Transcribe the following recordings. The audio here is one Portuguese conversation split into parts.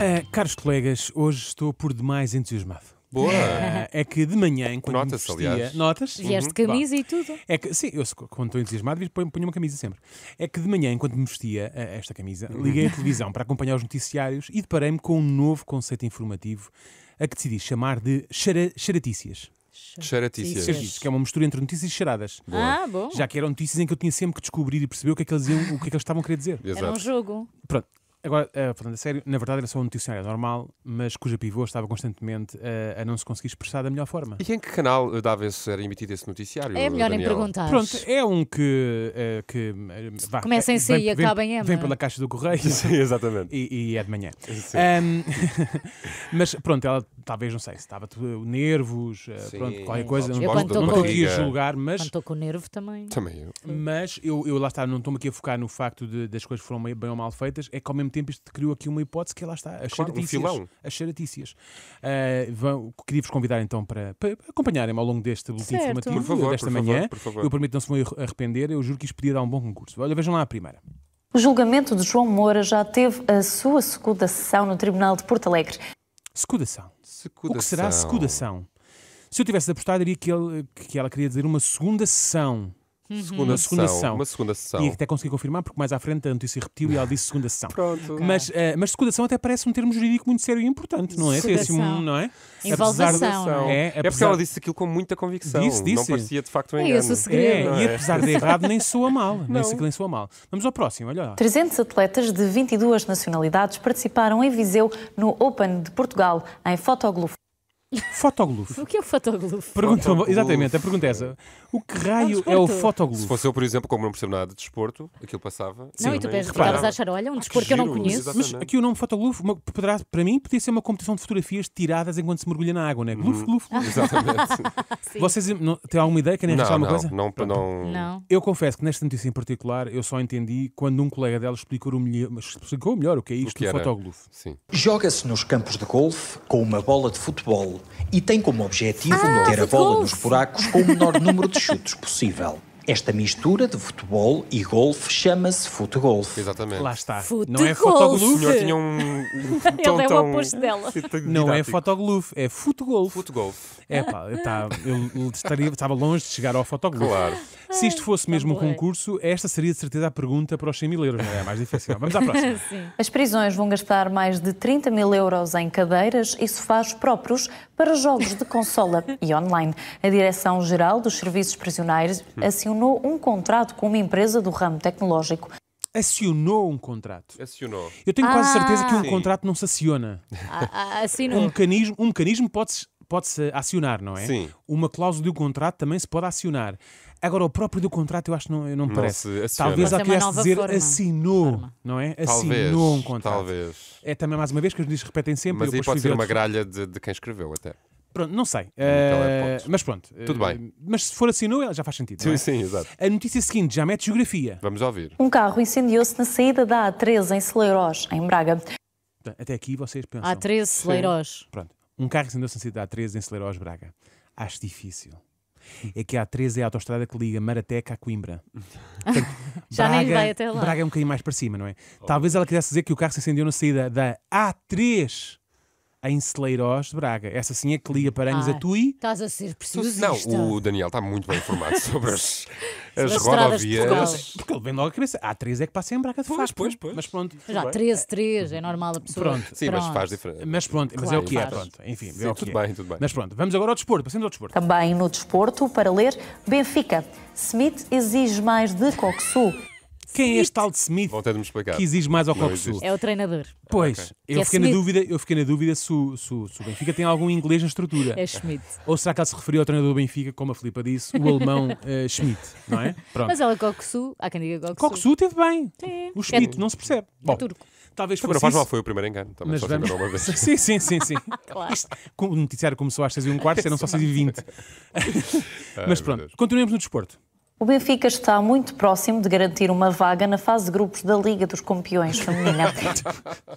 Uh, caros colegas, hoje estou por demais entusiasmado. Boa! Uh, é que de manhã, enquanto Notas, me vestia, aliás. Notas? Vieste uhum. camisa bah. e tudo. É que, sim, eu quando estou entusiasmado ponho, ponho uma camisa sempre. É que de manhã, enquanto me vestia uh, esta camisa, uhum. liguei a televisão para acompanhar os noticiários e deparei-me com um novo conceito informativo a que decidi chamar de chara, charatícias. Charatícias. Charatícias, que é uma mistura entre notícias e charadas. Boa. Ah, bom. Já que eram notícias em que eu tinha sempre que descobrir e perceber o que é que eles, iam, o que é que eles estavam a querer dizer. Exato. Era um jogo. Pronto, Agora, eh, falando a sério, na verdade era só um noticiário normal, mas cuja pivô estava constantemente a, eh, a não se conseguir expressar da melhor forma. E em que canal dava esse, era emitido esse noticiário? É melhor nem perguntar. Pronto, é um que. eh, que eh, vá, Começa em eh, e vem, acaba em M, Vem é? pela caixa do correio Sim, exatamente. e, e é de manhã. Ahm, mas pronto, ela talvez, não sei, se estava eh, nervos, eh, Sim. pronto, qualquer coisa. Eu não, não, queria julgar, mas. estou com o nervo também. Também eu. Mas eu, eu lá está, não estou-me aqui a focar no facto de, das coisas foram bem ou mal feitas, é que ao mesmo tempo isto criou aqui uma hipótese que é, lá está, as claro, charatícias. Um as charatícias. Uh, eh, queria vos convidar então para, para acompanharem-me ao longo deste boletim certo. informativo por favor, desta por manhã. Favor, por favor. Eu prometo não se vão arrepender, eu juro que isto podia dar um bom concurso. Olha, vejam lá a primeira. O julgamento de João Moura já teve a sua segunda sessão no Tribunal de Porto Alegre. Secudação. secudação. O que será secudação? Se eu tivesse apostado, diria que, ele, que ela queria dizer uma segunda sessão. Uhum. Segunda, uma segunda sessão. Uma segunda sessão. E até consegui confirmar, porque mais à frente a notícia repetiu e ela disse segunda sessão. Pronto. Mas, uh, mas segunda sessão até parece um termo jurídico muito sério e importante, não é? Sedação. não é? Apesar é? Apesar... É, é porque ela disse aquilo com muita convicção. Disse, disse. Não parecia de facto um engano. É esse o segredo. É, e é? apesar de errado, nem soa mal. Nem, nem soa mal. Vamos ao próximo, olha lá. 300 atletas de 22 nacionalidades participaram em Viseu no Open de Portugal em fotoglufo. Fotoglufo. O que é o fotoglufo? Pergunta, Exatamente, a pergunta é essa. O que raio é, o fotoglufo? Se fosse eu, por exemplo, como não percebo nada de desporto, aquilo passava. Não, e tu ficavas a achar, olha, um ah, desporto que, eu não conheço. Mas aqui o nome fotoglufo, poderá, para mim, podia ser uma competição de fotografias tiradas enquanto se mergulha na água, não né? é? Uhum. Glufo, glufo. glufo. Exatamente. Vocês não, têm alguma ideia? Querem achar alguma coisa? Não, não, não. Eu confesso que nesta notícia em particular, eu só entendi quando um colega dela explicou, melhor, explicou melhor o que é isto do fotoglufo. Joga-se nos campos de golfe com uma bola de futebol e tem como objetivo ah, meter a bola nos buracos com o menor número de chutes possível. Esta mistura de futebol e golfe chama-se futegolfe. Exatamente. Lá está. não é fotogolfe. O senhor tinha um. tom, Ele é o oposto dela. Não é fotogolfe, é futegolfe. Futegolfe. É pá, tá, eu estaria, estava longe de chegar ao fotogolfe. Claro. Se isto fosse mesmo um tá é. concurso, esta seria de certeza a pergunta para os 100 mil euros, não é? é? mais difícil. Vamos à próxima. Sim. As prisões vão gastar mais de 30 mil euros em cadeiras e sofás próprios para jogos de consola e online. A Direção-Geral dos Serviços Prisionais hum. assinou acionou um contrato com uma empresa do ramo tecnológico acionou um contrato. Acionou. Eu tenho quase ah. certeza que um sim. contrato não se aciona. Ah, ah, assinou. Um mecanismo, um mecanismo pode-se pode acionar, não é? Sim. Uma cláusula de um contrato também se pode acionar. Agora, o próprio do contrato eu acho que não, não me parece. Talvez há que dizer forma. assinou, forma. não é? Talvez, assinou um contrato. Talvez. É também mais uma vez que os diz repetem sempre. Mas aí pode ser uma gralha de, de quem escreveu até. Pronto, não sei. Uh, mas pronto. Eh, Tudo bem. Mas se for assim, não, já faz sentido. É? Sim, é? sim, exato. A notícia seguinte já mete geografia. Vamos ouvir. Um carro incendiou-se na saída da A3 em Celeiros, em Braga. Até aqui vocês pensam. a 3 Celeiros. Pronto. Um carro incendiou-se na saída da a 3 em Celeiros, Braga. Acho difícil. É que a a 3 é a autostrada que liga Marateca a Coimbra. Portanto, Já Braga, nem vai até lá. Braga é um bocadinho mais para cima, não é? Talvez ela quisesse dizer que o carro se incendiou na saída da A3 em Celeiros de Braga. Essa sim é que liga Paranhos ah, a Tui. Estás a ser preciso. Não, o Daniel está muito bem informado sobre as, as, rodovias. Porque ele vem logo a cabeça. Há três é que passa em Braga de pois, facto. Pois, pois. Mas pronto. Já, 13, é. três é normal a pessoa. Pronto. Sim, pronto. mas faz diferença. Mas pronto, claro, mas é o que é, pronto. Enfim, sim, é o que tudo é. bem, tudo bem. Mas pronto, vamos agora ao desporto. Passemos ao desporto. Também no desporto, para ler, Benfica. Smith exige mais de Coxu. Quem é este tal de Smith que exige mais ao Não Sul? É o treinador. Pois, eu, é fiquei na dúvida, eu fiquei na dúvida se, o- se se o Benfica tem algum inglês na estrutura. É Schmidt. Ou será que ela se referiu ao treinador do Benfica, como a Filipa disse, o alemão eh, Schmidt, não é? Pronto. Mas ela é Coxu, há quem diga Coxu. Coxu teve bem. Sim. O Schmidt, é não se percebe. É Bom, turco. talvez Também agora faz mal, foi o primeiro engano. Também mas vamos... uma vez. Sim, sim, sim, sim. Claro. Isto, o noticiário começou às 6 e um quarto, eram só 6 e 20. Mas pronto, continuemos no desporto. O Benfica está muito próximo de garantir uma vaga na fase de grupos da Liga dos Campeões Feminina.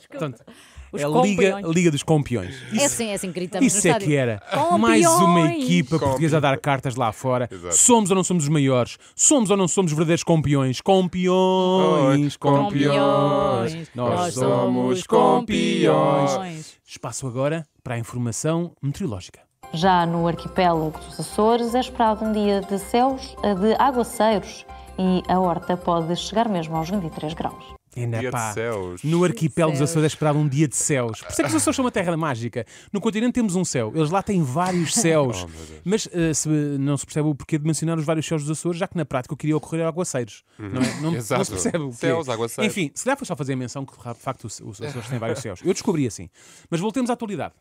Portanto, os é a Liga, Liga dos Campeões. É isso, é assim, é assim gritamos Isso é que era. Mais uma equipa Compi... portuguesa a dar cartas lá fora. Exato. Somos ou não somos os maiores? Somos ou não somos verdadeiros campeões? Campeões, campeões. Nós somos campeões. Espaço agora para a informação meteorológica. Já no arquipélago dos Açores é esperado um dia de céus eh, de aguaceiros e a horta pode chegar mesmo aos 23 graus. Ainda dia pá. No arquipélago dos Açores é esperado um dia de céus. Por isso é que os Açores são uma terra mágica. No continente temos um céu. Eles lá têm vários céus. Oh, mas uh, se, não se percebe o porquê de mencionar os vários céus dos Açores, já que na prática eu queria ocorrer aguaceiros. Uhum. Não, é? não, não, se percebe o Céus, aguaceiros. Enfim, se calhar foi só fazer a menção que de facto os Açores têm vários céus. Eu descobri assim. Mas voltemos à atualidade.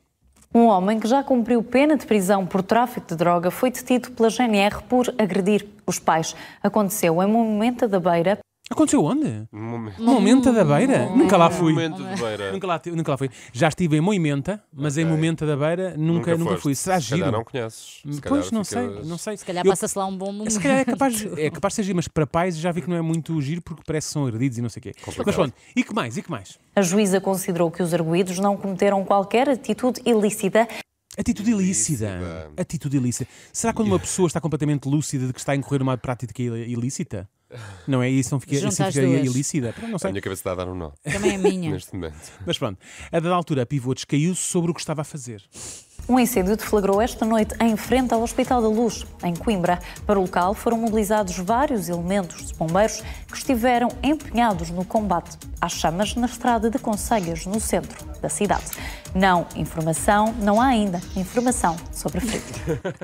Um homem que já cumpriu pena de prisão por tráfico de droga foi detido pela GNR por agredir os pais. Aconteceu em um momento da Beira. Aconteceu onde? Momento. Momenta da Beira? Momento. Nunca lá fui. Momento de Beira. Nunca lá, nunca lá fui. Já estive em Moimenta, mas okay. em Momenta da Beira nunca, nunca, nunca fui. Será Se giro? não conheces. Se pois, não sei, não sei. Se calhar passa-se lá um bom momento. Se calhar é capaz, é capaz de ser giro, mas para pais já vi que não é muito giro porque parece que são agredidos e não sei o quê. Complicado. Mas pronto, e que mais? E que mais? A juíza considerou que os arguídos não cometeram qualquer atitude ilícita Atitude ilícita. ilícita. Atitude ilícita. Será quando uma pessoa está completamente lúcida de que está a incorrer uma prática ilícita? Não é isso, não fica, isso ficaria ilícita. Não sei. A minha cabeça está a dar um nó. Também é minha. Neste momento. Mas pronto, a dada altura, a pivô descaiu sobre o que estava a fazer. Um incêndio deflagrou esta noite em frente ao Hospital da Luz, em Coimbra. Para o local foram mobilizados vários elementos de bombeiros que estiveram empenhados no combate às chamas na estrada de Conselhas, no centro da cidade. Não informação, não há ainda informação sobre frio.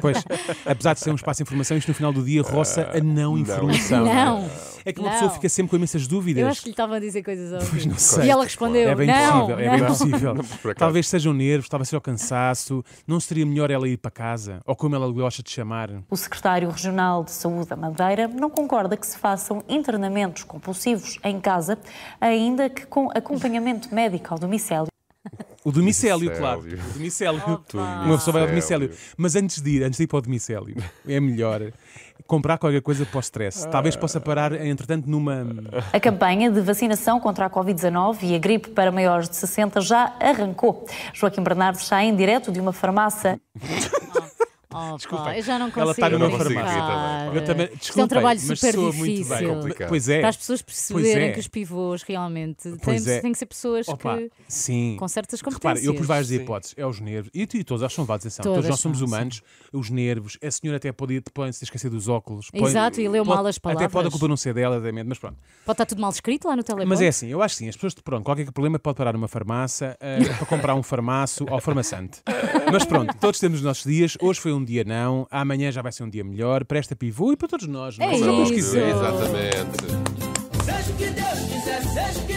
Pois, apesar de ser um espaço de informação, isto no final do dia roça a não informação. Não. É? É que uma não. pessoa fica sempre com imensas dúvidas. Eu acho que lhe estavam a dizer coisas ao Pois não sei. E ela respondeu: É bem não, possível, é bem possível. Talvez sejam nervos, talvez seja o cansaço. Não seria melhor ela ir para casa? Ou como ela gosta de chamar? O secretário regional de Saúde da Madeira não concorda que se façam internamentos compulsivos em casa, ainda que com acompanhamento médico ao domicílio. O domicélio, claro. O domicélio. Uma pessoa vai ao domicélio. Mas antes de ir, antes de ir para o domicélio, é melhor comprar qualquer coisa para o stress. Talvez possa parar, entretanto, numa. A campanha de vacinação contra a Covid-19 e a gripe para maiores de 60 já arrancou. Joaquim Bernardo está em direto de uma farmácia. desculpa. Eu já não tá consigo. Ela está numa farmácia. Eu também, desculpa, é um trabalho super difícil. Muito bem. É pois é. é. Para as pessoas perceberem é. que os pivôs realmente têm, é. têm que ser pessoas Opa, que sim. com certas competências. Repara, eu pus várias hipóteses. É os nervos. E, e todos, acho que são várias. Todas todos nós somos humanos. Os nervos. A senhora até pode, põe se esquecer dos óculos. Põe, Exato, e leu mal as palavras. Até pode a culpa não ser dela, mas pronto. Pode estar tudo mal escrito lá no telemóvel. Mas é assim, eu acho sim. As pessoas, pronto, qualquer problema pode parar numa farmácia uh, para comprar um farmácio ou farmaçante. Mas pronto, todos temos os nossos dias. Hoje foi um dia não, amanhã já vai ser um dia melhor, presta pivô e para todos nós. Não é? é para todos isso. Exatamente. Seja o que Deus quiser, seja o que Deus quiser.